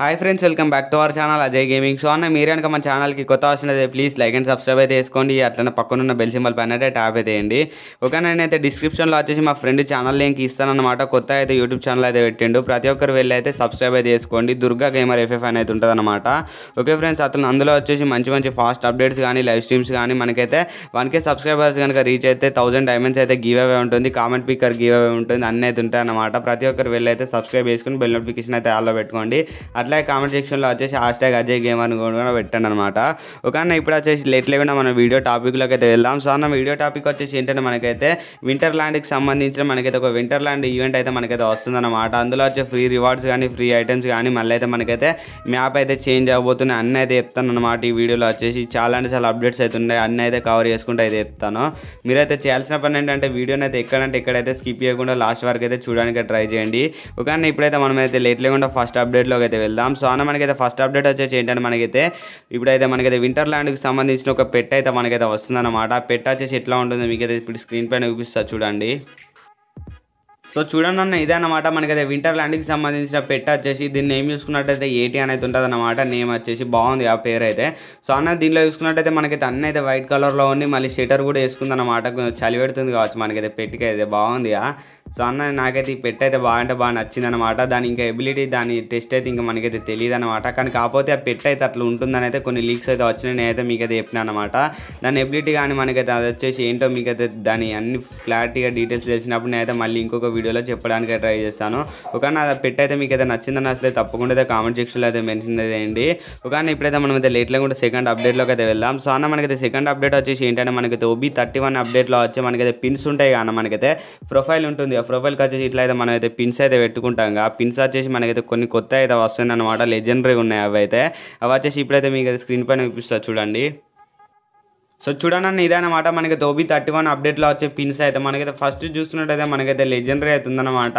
hi friends welcome back to our channel Ajay gaming so అన్న మీరు కనుక మన ఛానల్కి కొత్త వచ్చినది ప్లీజ్ లైక్ అండ్ సబ్స్క్రైబ్ అయితే వేసుకోండి అట్లనే పక్కనున్న బెల్ సింబల్ పైన అయితే ట్యాప్ అయితే వేయండి ఓకే నేనైతే డిస్క్రిప్షన్లో వచ్చేసి మా ఫ్రెండ్ ఛానల్ లింక్ ఇస్తానమాట కొత్త అయితే యూట్యూబ్ ఛానల్ అయితే పెట్టిండు ప్రతి ఒక్కరు వెళ్ళి అయితే సబ్స్క్రైబ్ అయితే చేసుకోండి దుర్గా గేమర్ ఎఫ్ఎఫ్ అని అయితే అనమాట ఓకే ఫ్రెండ్స్ అతను అందులో వచ్చేసి మంచి మంచి ఫాస్ట్ అప్డేట్స్ కానీ లైవ్ స్ట్రీమ్స్ కానీ మనకైతే వన్కే సబ్స్క్రైబర్స్ కనుక రీచ్ అయితే థౌసండ్ డైమండ్స్ అయితే గివ్ అవే ఉంటుంది కామెంట్ పిక్కర్ గివ్ అవే ఉంటుంది అన్నీ అయితే ఉంటాయన్నమాట ప్రతి ఒక్కరు వెళ్ళి అయితే సబ్స్క్రైబ్ చేసుకుని బెల్ నోటిఫికేషన్ అయితే ఆల్లో పెట్టుకోండి అట్లాగే కామెంట్ సెక్షన్లో వచ్చేసి హ్యాష్ ట్యాగ్ అజయ్ గేమ్ అని కూడా పెట్టండి అనమాట ఒకన్న ఇప్పుడు వచ్చేసి లేట్ లేకుండా మన వీడియో టాపిక్లోకి అయితే వెళ్దాం సో అన్న వీడియో టాపిక్ వచ్చేసి ఏంటంటే మనకైతే వింటర్ ల్యాండ్కి సంబంధించిన మనకైతే ఒక వింటర్ ల్యాండ్ ఈవెంట్ అయితే మనకైతే వస్తుందన్నమాట అందులో వచ్చే ఫ్రీ రివార్డ్స్ కానీ ఫ్రీ ఐటమ్స్ కానీ మళ్ళీ అయితే మనకైతే మ్యాప్ అయితే చేంజ్ అవ్వబోతున్నాయి అన్నీ అయితే చెప్తాను అనమాట ఈ వీడియోలో వచ్చేసి చాలా అంటే చాలా అప్డేట్స్ అయితే ఉన్నాయి అన్నీ అయితే కవర్ చేసుకుంటే అయితే చెప్తాను మీరైతే చేయాల్సిన పని ఏంటంటే వీడియోని అయితే ఎక్కడంటే ఎక్కడైతే స్కిప్ చేయకుండా లాస్ట్ వరకు అయితే చూడడానికి ట్రై చేయండి ఒకనే ఇప్పుడైతే మనమైతే లేట్ లేకుండా ఫస్ట్ అప్డేట్లోకి అయితే వెళ్దాం వెళ్దాం సో అన్న మనకైతే ఫస్ట్ అప్డేట్ వచ్చేసి ఏంటంటే మనకైతే ఇప్పుడైతే మనకైతే వింటర్ ల్యాండ్కి సంబంధించిన ఒక పెట్ అయితే మనకైతే వస్తుందన్నమాట పెట్ వచ్చేసి ఎట్లా ఉంటుంది మీకైతే ఇప్పుడు స్క్రీన్ పైన చూపిస్తా చూడండి సో చూడండి అన్న ఇదే అనమాట అదే వింటర్ ల్యాండ్కి సంబంధించిన పెట్ట వచ్చేసి దీన్ని నేమ్ చూసుకున్నట్టయితే ఏటీ అనేది ఉంటుంది అనమాట నేమ్ వచ్చేసి బాగుంది ఆ పేరు అయితే సో అన్న దీనిలో చూసుకున్నట్టయితే మనకైతే అన్న అయితే వైట్ కలర్లో ఉంది మళ్ళీ షెటర్ కూడా వేసుకుందన్నమాట చలి పెడుతుంది కావచ్చు మనకైతే పెట్టికైతే బాగుంది సో అన్న నాకైతే ఈ పెట్ట అయితే బాగా నచ్చింది అనమాట నచ్చిందనమాట దాని ఇంకా ఎబిలిటీ దాని టెస్ట్ అయితే ఇంకా మనకైతే తెలియదు అనమాట కానీ కాకపోతే ఆ పెట్ట అయితే అట్లా ఉంటుందని అయితే కొన్ని లీక్స్ అయితే వచ్చినాయి నేనైతే అయితే చెప్పినా అనమాట దాని ఎబిలిటీ కానీ మనకైతే అది వచ్చేసి ఏంటో మీకైతే దాని అన్ని క్లారిటీగా డీటెయిల్స్ తెలిసినప్పుడు నేనైతే మళ్ళీ ఇంకొక వీడియో వీడియోలో చెప్పడానికి ట్రై చేస్తాను ఒక నా పెట్ అయితే మీకు అయితే నచ్చిందని అసలు తప్పకుండా అయితే కామెంట్ సెక్షన్లో అయితే మెన్షన్ చేయండి ఒక ఇప్పుడైతే మనం అయితే లేట్లో కూడా సెకండ్ అప్డేట్లోకి అయితే వెళ్దాం సో అన్న మనకైతే సెకండ్ అప్డేట్ వచ్చేసి ఏంటంటే మనకైతే ఓబీ థర్టీ వన్ అప్డేట్లో వచ్చి మనకైతే పిన్స్ ఉంటాయి కానీ మనకైతే ప్రొఫైల్ ఉంటుంది ఆ ప్రొఫైల్కి వచ్చేసి ఇట్లా అయితే మనం అయితే పిన్స్ అయితే పెట్టుకుంటాం ఆ పిన్స్ వచ్చేసి మనకైతే కొన్ని కొత్త అయితే వస్తుంది అనమాట లెజెండరీ ఉన్నాయి అవి అయితే అవి వచ్చేసి ఇప్పుడైతే మీకు స్క్రీన్ పైన చూపిస్తా చూడండి సో చూడనన్న ఇదన్నమాట మనకి ఓబీ థర్టీ వన్ అప్డేట్లో వచ్చే పిన్స్ అయితే మనకైతే ఫస్ట్ చూసుకున్నట్టయితే మనకైతే లెజెండరీ అనమాట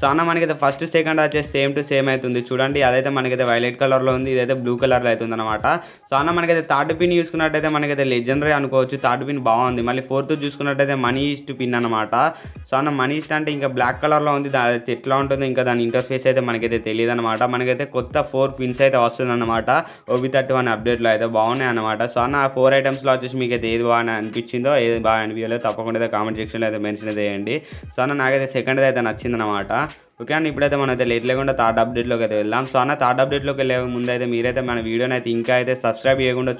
సో అన్న మనకైతే ఫస్ట్ సెకండ్ వచ్చే సేమ్ టు సేమ్ అవుతుంది చూడండి అదైతే మనకైతే వైలెట్ కలర్లో ఉంది ఇదైతే బ్లూ కలర్లో అవుతుంది అనమాట సో అన్న మనకైతే థర్డ్ పిన్ చూసుకున్నట్టయితే మనకైతే లెజెండరీ అనుకోవచ్చు థర్డ్ పిన్ బాగుంది మళ్ళీ ఫోర్త్ చూసుకున్నట్టయితే మనీ ఈస్ట్ పిన్ అనమాట సో అన్న మనీ ఈస్ట్ అంటే ఇంకా బ్లాక్ కలర్లో ఉంది అది ఎట్లా ఉంటుంది ఇంకా దాని ఇంటర్ఫేస్ అయితే మనకైతే తెలియదు అనమాట మనకైతే కొత్త ఫోర్ పిన్స్ అయితే వస్తుంది అనమాట ఓబీ థర్టీ వన్ అప్డేట్లో అయితే బాగున్నాయి అనమాట సో అన్న ఆ ఫోర్ ఐటమ్స్లో వచ్చేసి మీకు అయితే ఏది బాగా అనిపించిందో ఏది బాగా అనిపించలేదో తప్పకుండా కామెంట్ సెక్షన్లో అయితే మెన్షన్ చేయండి సో నాకైతే సెకండ్ అయితే నచ్చిందనమాట ఓకే అండి ఇప్పుడైతే మనం అయితే లేట్ లేకుండా థర్డ్ అప్డేట్లోకి అయితే వెళ్దాం సో అన్న థర్డ్ అప్డేట్లోకి వెళ్ళే ముందు అయితే మీరైతే మన వీడియోని అయితే ఇంకా అయితే సబ్స్క్రైబ్ చేయకుండా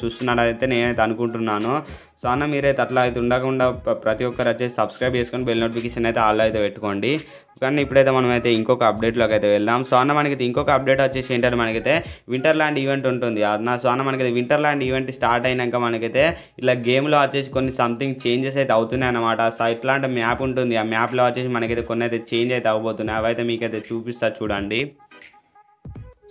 అయితే నేనైతే అనుకుంటున్నాను సో అన్న మీరైతే అట్లా అయితే ఉండకుండా ప్రతి ఒక్కరు వచ్చేసి సబ్స్క్రైబ్ చేసుకొని బెల్ నోటిఫికేషన్ అయితే ఆల్లో అయితే పెట్టుకోండి కానీ ఇప్పుడైతే మనమైతే ఇంకొక అప్డేట్లోకి అయితే వెళ్దాం సో అన్న మనకి ఇంకొక అప్డేట్ వచ్చేసి ఏంటంటే మనకైతే వింటర్ ల్యాండ్ ఈవెంట్ ఉంటుంది అన్న సో అన్న మనకి వింటర్ ల్యాండ్ ఈవెంట్ స్టార్ట్ అయినాక మనకైతే ఇలా గేమ్లో వచ్చేసి కొన్ని సంథింగ్ చేంజెస్ అయితే అవుతున్నాయి అనమాట సో ఇట్లాంటి మ్యాప్ ఉంటుంది ఆ మ్యాప్లో వచ్చేసి మనకైతే కొన్ని అయితే చేంజ్ అయితే అవబోతున్నాయి అవైతే మీకు అయితే చూపిస్తా చూడండి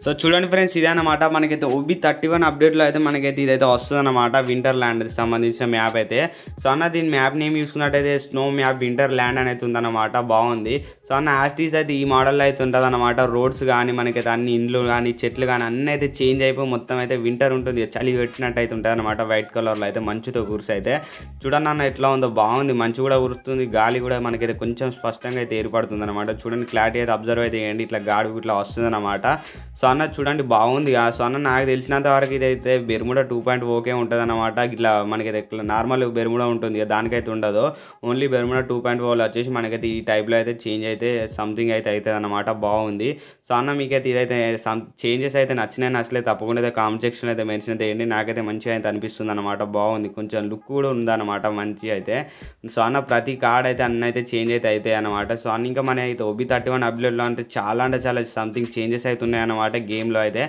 సో చూడండి ఫ్రెండ్స్ ఇదే అనమాట మనకైతే ఓబీ థర్టీ వన్ అప్డేట్లో అయితే మనకైతే ఇదైతే వస్తుంది అనమాట వింటర్ ల్యాండ్కి సంబంధించిన మ్యాప్ అయితే సో అన్న దీని మ్యాప్ నేమ్ చూసుకున్నట్టయితే స్నో మ్యాప్ వింటర్ ల్యాండ్ అనేది ఉందన్నమాట బాగుంది సో అన్న యాస్టీస్ అయితే ఈ మోడల్లో అయితే ఉంటుంది అనమాట రోడ్స్ కానీ మనకైతే అన్ని ఇండ్లు కానీ చెట్లు కానీ అన్నీ అయితే చేంజ్ అయిపోయి మొత్తం అయితే వింటర్ ఉంటుంది చలి పెట్టినట్టు అయితే ఉంటుంది అనమాట వైట్ కలర్లో అయితే మంచుతో కురిసి అయితే చూడండి అన్న ఎట్లా ఉందో బాగుంది మంచు కూడా కురుస్తుంది గాలి కూడా మనకైతే కొంచెం స్పష్టంగా అయితే ఏర్పడుతుంది అనమాట చూడండి క్లారిటీ అయితే అబ్జర్వ్ అయితే ఏంటి ఇట్లా గాడు ఇట్లా వస్తుంది అనమాట సో సో అన్న చూడండి బాగుంది సో అన్న నాకు తెలిసినంత వరకు ఇదైతే బెర్ముడా టూ పాయింట్ ఓకే ఉంటుంది అనమాట ఇట్లా మనకైతే నార్మల్ బెర్ముడా ఉంటుంది దానికైతే ఉండదు ఓన్లీ బెర్ముడా టూ పాయింట్ ఓలో వచ్చేసి మనకైతే ఈ టైప్లో అయితే చేంజ్ అయితే సంథింగ్ అయితే అవుతుంది అనమాట బాగుంది సో అన్న మీకైతే ఇదైతే సమ్ చేంజెస్ అయితే నచ్చినాయి నచ్చలేదు తప్పకుండా అయితే కామెంట్ సెక్షన్ అయితే మెన్షన్ అయితే ఏంటి నాకైతే మంచిగా అయితే అనిపిస్తుంది అనమాట బాగుంది కొంచెం లుక్ కూడా ఉందన్నమాట మంచి అయితే సో అన్న ప్రతి కార్డ్ అయితే అన్న అయితే చేంజ్ అయితే అవుతాయి అనమాట సో ఇంకా మన అయితే ఓబీ థర్టీ వన్ అప్డేట్లో అంటే చాలా అంటే చాలా సంథింగ్ చేంజెస్ అయితే ఉన్నాయి అనమాట గేమ్లో అయితే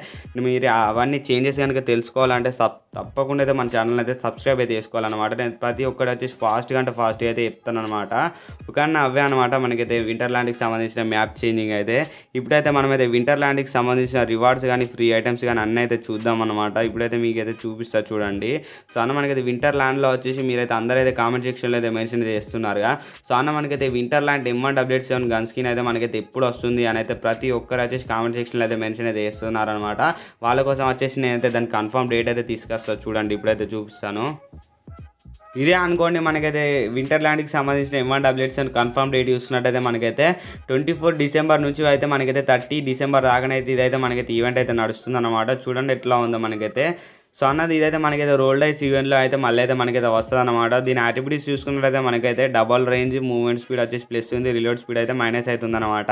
మీరు అవన్నీ చేంజెస్ కనుక తెలుసుకోవాలంటే సబ్ తప్పకుండా అయితే మన ఛానల్ అయితే సబ్స్క్రైబ్ అయితే చేసుకోవాలన్నమాట నేను ప్రతి ఒక్కటి వచ్చేసి ఫాస్ట్గా అంటే ఫాస్ట్గా అయితే చెప్తాను అనమాట కానీ అవే అనమాట మనకైతే వింటర్ ల్యాండ్కి సంబంధించిన మ్యాప్ చేంజింగ్ అయితే ఇప్పుడైతే మనమైతే వింటర్ ల్యాండ్కి సంబంధించిన రివార్డ్స్ కానీ ఫ్రీ ఐటమ్స్ కానీ అన్నీ అయితే చూద్దాం అనమాట ఇప్పుడైతే మీకైతే చూపిస్తా చూడండి సో అన్న మనకైతే వింటర్ ల్యాండ్లో వచ్చేసి మీరైతే అందరైతే కామెంట్ సెక్షన్లో అయితే మెన్షన్ అయితే చేస్తున్నారుగా సో అన్న మనకైతే winter land M and update seven gun skin అయితే మనకైతే ఎప్పుడు వస్తుంది అని అయితే ప్రతి ఒక్కరు వచ్చేసి కామెంట్ సెక్షన్లో అయితే మెన్షన్ అయితే చేస్తున్నారనమాట వాళ్ళ కోసం వచ్చేసి నేనైతే దాని కన్ఫర్మ్ డేట్ అయితే తీసుకొస్తాను వస్తుంది చూడండి ఇప్పుడైతే చూపిస్తాను ఇదే అనుకోండి మనకైతే వింటర్ ల్యాండ్కి సంబంధించిన ఎంవన్ టాబ్లెట్స్ అని కన్ఫర్మ్ డేట్ చూస్తున్నట్టయితే మనకైతే ట్వంటీ ఫోర్ డిసెంబర్ నుంచి అయితే మనకైతే థర్టీ డిసెంబర్ దాకానైతే ఇదైతే మనకైతే ఈవెంట్ అయితే నడుస్తుంది అనమాట చూడండి ఎట్లా ఉందో మనకైతే సో అన్నది ఇదైతే మనకైతే రోల్డ్ ఐస్ ఈవెంట్లో అయితే మళ్ళీ అయితే మనకైతే వస్తుంది అనమాట దీని యాక్టివిటీస్ చూసుకున్నట్లయితే మనకైతే డబల్ రేంజ్ మూవ్మెంట్ స్పీడ్ వచ్చేసి ప్లస్ ఉంది రిలోడ్ స్పీడ్ అయితే మైనస్ అవుతుంది అనమాట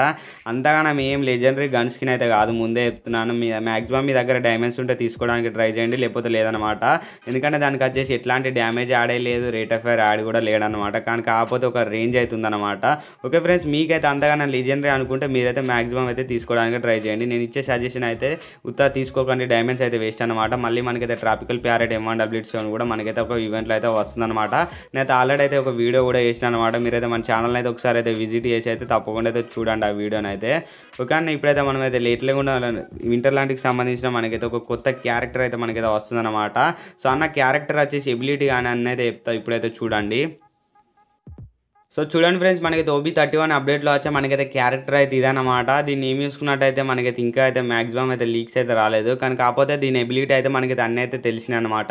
అంతగానం ఏం లెజెండరీ గన్ స్కిన్ అయితే కాదు ముందే చెప్తున్నాను మీ మ్యాక్సిమం మీ దగ్గర డైమండ్స్ ఉంటే తీసుకోవడానికి ట్రై చేయండి లేకపోతే లేదనమాట ఎందుకంటే దానికి వచ్చేసి ఎట్లాంటి డ్యామేజ్ ఆడే లేదు రేట్ ఆఫ్ ఫైర్ యాడ్ కూడా లేడనమాట కానీ కాకపోతే ఒక రేంజ్ అనమాట ఓకే ఫ్రెండ్స్ మీకైతే అంతగానం లెజెండరీ అనుకుంటే మీరైతే మాక్సిమం అయితే తీసుకోవడానికి ట్రై చేయండి నేను ఇచ్చే సజెషన్ అయితే ఉత్తా తీసుకోకండి డైమండ్స్ అయితే వేస్ట్ అనమాట మళ్ళీ మనకైతే అయితే tropical parrot M WT seven కూడా మనకైతే ఒక ఈవెంట్లో అయితే వస్తుందన్నమాట నేనైతే ఆల్రెడీ అయితే ఒక వీడియో కూడా వేసిన అనమాట మీరైతే మన ఛానల్ అయితే ఒకసారి అయితే విజిట్ చేసి అయితే తప్పకుండా అయితే చూడండి ఆ వీడియోని అయితే ఓకే ఇప్పుడైతే మనం అయితే లేట్లేకుండా లాంటికి సంబంధించిన మనకైతే ఒక కొత్త క్యారెక్టర్ అయితే మనకైతే వస్తుందన్నమాట సో అన్న క్యారెక్టర్ వచ్చేసి ఎబిలిటీ కానీ అన్నైతే చెప్తా ఇప్పుడైతే చూడండి సో చూడండి ఫ్రెండ్స్ మనకైతే ఓబీ థర్టీ వన్ అప్డేట్లో వచ్చే మనకైతే క్యారెక్టర్ అయితే ఇదన్నమాట దీన్ని ఏం చూసుకున్నట్టయితే మనకైతే ఇంకా అయితే మ్యాక్సిమం అయితే లీక్స్ అయితే రాలేదు కానీ కాకపోతే దీని ఎబిలిటీ అయితే మనకి అన్నీ అయితే తెలిసిన అనమాట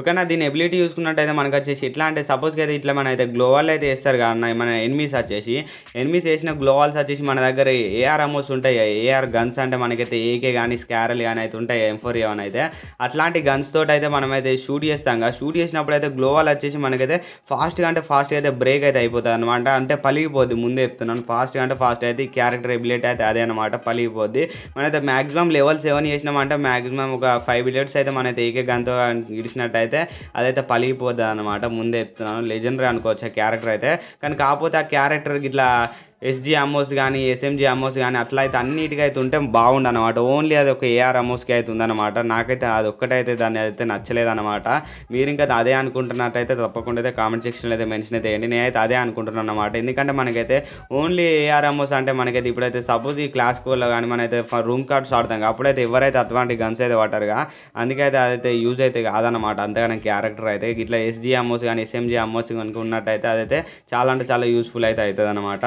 ఓకేనా దీని ఎబిలిటీ చూసుకున్నట్టయితే మనకు వచ్చేసి ఎట్లా అంటే సపోజ్కి అయితే ఇట్లా మన అయితే గ్లోవల్ అయితే వేస్తారు కానీ మన ఎనిమిస్ వచ్చేసి ఎనిమిస్ వేసిన గ్లోవల్స్ వచ్చేసి మన దగ్గర ఏఆర్ అమోస్ ఉంటాయి ఏఆర్ గన్స్ అంటే మనకైతే ఏకే కానీ స్కారల్ కానీ అయితే ఉంటాయి ఎంఫోర్ ఫోర్ ఏవన్ అయితే అట్లాంటి గన్స్ తోటి అయితే మనమైతే షూట్ చేస్తాం కదా షూట్ చేసినప్పుడు అయితే గ్లోవల్ వచ్చేసి మనకైతే ఫాస్ట్గా అంటే ఫాస్ట్గా అయితే బ్రేక్ అయితే అయిపోతుంది అనమాట అంటే పలిగిపోద్ది ముందే చెప్తున్నాను ఫాస్ట్గా అంటే ఫాస్ట్ అయితే క్యారెక్టర్ ఎబిలిటీ అయితే అదే అనమాట పలిగిపోద్ది మనైతే మ్యాక్సిమం లెవెల్స్ సెవెన్ చేసినామంటే మ్యాక్సిమం ఒక ఫైవ్ బిలియట్స్ అయితే మనైతే ఏకే గంతో ఇడిచినట్టయితే అదైతే పలిగిపోద్ది అనమాట ముందే చెప్తున్నాను లెజెండరీ అనుకోవచ్చు ఆ క్యారెక్టర్ అయితే కానీ కాకపోతే ఆ క్యారెక్టర్ ఇట్లా ఎస్జి అమోస్ కానీ ఎస్ఎంజి అమోస్ కానీ అట్లా అయితే అన్నిటికీ అయితే ఉంటే బాగుండు అనమాట ఓన్లీ అది ఒక ఏఆర్ అమోస్కి అయితే ఉందన్నమాట నాకైతే అది ఒక్కటైతే దాన్ని అయితే నచ్చలేదన్నమాట మీరు ఇంకా అదే అనుకుంటున్నట్టయితే తప్పకుండా అయితే కామెంట్ సెక్షన్లో అయితే మెన్షన్ అయితే వేయండి నేనైతే అదే అనుకుంటున్నాను అనమాట ఎందుకంటే మనకైతే ఓన్లీ ఏఆర్ అమోస్ అంటే మనకైతే ఇప్పుడైతే సపోజ్ ఈ క్లాస్ స్కూల్లో కానీ మనైతే రూమ్ కార్డ్స్ ఆడతాం అప్పుడైతే ఎవరైతే అటువంటి గన్స్ అయితే పట్టారుగా అందుకైతే అదైతే యూజ్ అయితే కాదనమాట అంతగానే క్యారెక్టర్ అయితే ఇట్లా ఎస్జి అమోస్ కానీ ఎస్ఎంజి అమోస్ కనుక ఉన్నట్టయితే అదైతే చాలా అంటే చాలా యూస్ఫుల్ అయితే అవుతుంది అనమాట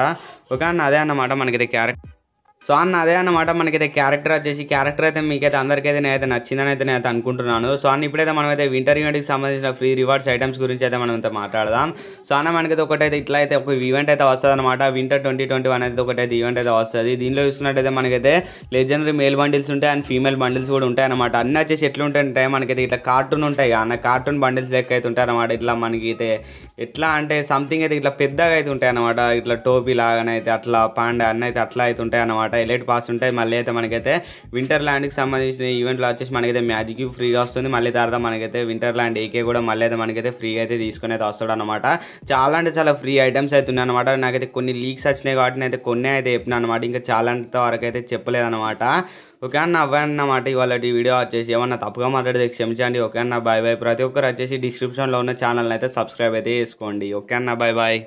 உட்காந்து அதே அந்த மாட்டம் எனக்கு இது கேரக்டர் సో అన్న అదే అన్నమాట మనకైతే క్యారెక్టర్ వచ్చేసి క్యారెక్టర్ అయితే మీకైతే అందరికైతే నేనైతే నచ్చిందని అయితే నేను అనుకుంటున్నాను సో అన్న ఇప్పుడైతే మనమైతే వింటర్ ఈవెంట్కి సంబంధించిన ఫ్రీ రివార్డ్స్ ఐటమ్స్ గురించి అయితే మనం అయితే మాట్లాడదాం సో అన్న మనకైతే ఒకటైతే ఇట్లా అయితే ఒక ఈవెంట్ అయితే వస్తుంది అనమాట వింటర్ ట్వంటీ ట్వంటీ వన్ అయితే ఒకటైతే ఈవెంట్ అయితే వస్తుంది దీనిలో చూసినట్టయితే మనకైతే లెజెండరీ మేల్ బండిల్స్ ఉంటాయి అండ్ ఫీమేల్ బండిల్స్ కూడా ఉంటాయి అనమాట అన్ని వచ్చేసి ఎట్లా ఉంటాయంటే మనకైతే ఇట్లా కార్టూన్ ఉంటాయి అన్న కార్టూన్ బండిల్స్ లెక్క అయితే ఉంటాయి అనమాట ఇట్లా మనకైతే ఎట్లా అంటే సంథింగ్ అయితే ఇట్లా పెద్దగా అయితే ఉంటాయి అనమాట ఇట్లా టోపీ లాగానైతే అట్లా పాండ అన్న అయితే అట్లా అయితే ఉంటాయి అనమాట అనమాట ఎలైట్ పాస్ ఉంటాయి మళ్ళీ అయితే మనకైతే వింటర్ ల్యాండ్కి సంబంధించిన ఈవెంట్లో వచ్చేసి మనకైతే మ్యాజిక్ ఫ్రీగా వస్తుంది మళ్ళీ తర్వాత మనకైతే వింటర్ ల్యాండ్ ఏకే కూడా మళ్ళీ అయితే మనకైతే ఫ్రీగా అయితే తీసుకుని అయితే వస్తాడు అనమాట చాలా అంటే చాలా ఫ్రీ ఐటమ్స్ అయితే ఉన్నాయి అనమాట నాకైతే కొన్ని లీక్స్ వచ్చినాయి కాబట్టి అయితే కొన్ని అయితే చెప్పినా అనమాట ఇంకా చాలా అంత వరకు అయితే చెప్పలేదన్నమాట ఓకే అన్న అవ్వన్నమాట ఇవాళ ఈ వీడియో వచ్చేసి ఏమన్నా తప్పుగా మాట్లాడితే క్షమించండి ఓకే అన్న బాయ్ బాయ్ ప్రతి ఒక్కరు వచ్చేసి డిస్క్రిప్షన్లో ఉన్న ఛానల్ని అయితే సబ్స్క్రైబ్ అయితే చేసుకోండి ఓకే అన్న బాయ్ బాయ్